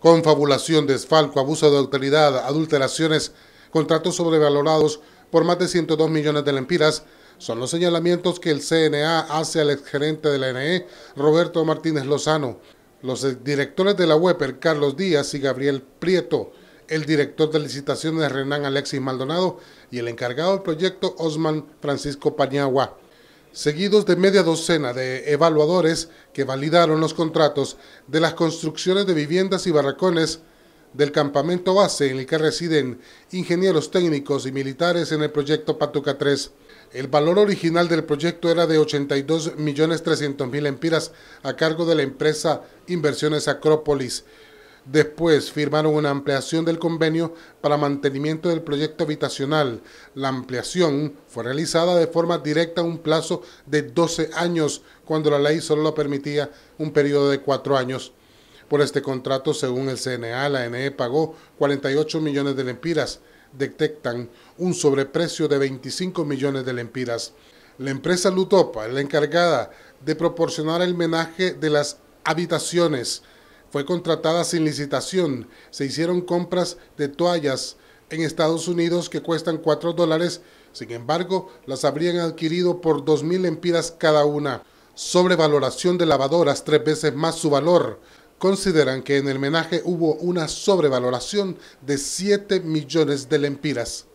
confabulación, desfalco, abuso de autoridad, adulteraciones, contratos sobrevalorados por más de 102 millones de lempiras, son los señalamientos que el CNA hace al exgerente de la NE, Roberto Martínez Lozano, los directores de la WEPER, Carlos Díaz y Gabriel Prieto, el director de licitaciones, Renan Alexis Maldonado, y el encargado del proyecto, Osman Francisco Pañagua seguidos de media docena de evaluadores que validaron los contratos de las construcciones de viviendas y barracones del campamento base en el que residen ingenieros técnicos y militares en el proyecto Patuca 3. El valor original del proyecto era de 82.300.000 empiras a cargo de la empresa Inversiones Acrópolis, Después firmaron una ampliación del convenio para mantenimiento del proyecto habitacional. La ampliación fue realizada de forma directa a un plazo de 12 años, cuando la ley solo lo permitía un periodo de 4 años. Por este contrato, según el CNA, la NE pagó 48 millones de lempiras. Detectan un sobreprecio de 25 millones de lempiras. La empresa Lutopa es la encargada de proporcionar el menaje de las habitaciones fue contratada sin licitación. Se hicieron compras de toallas en Estados Unidos que cuestan 4 dólares. Sin embargo, las habrían adquirido por 2.000 empiras cada una. Sobrevaloración de lavadoras tres veces más su valor. Consideran que en el menaje hubo una sobrevaloración de 7 millones de lempiras.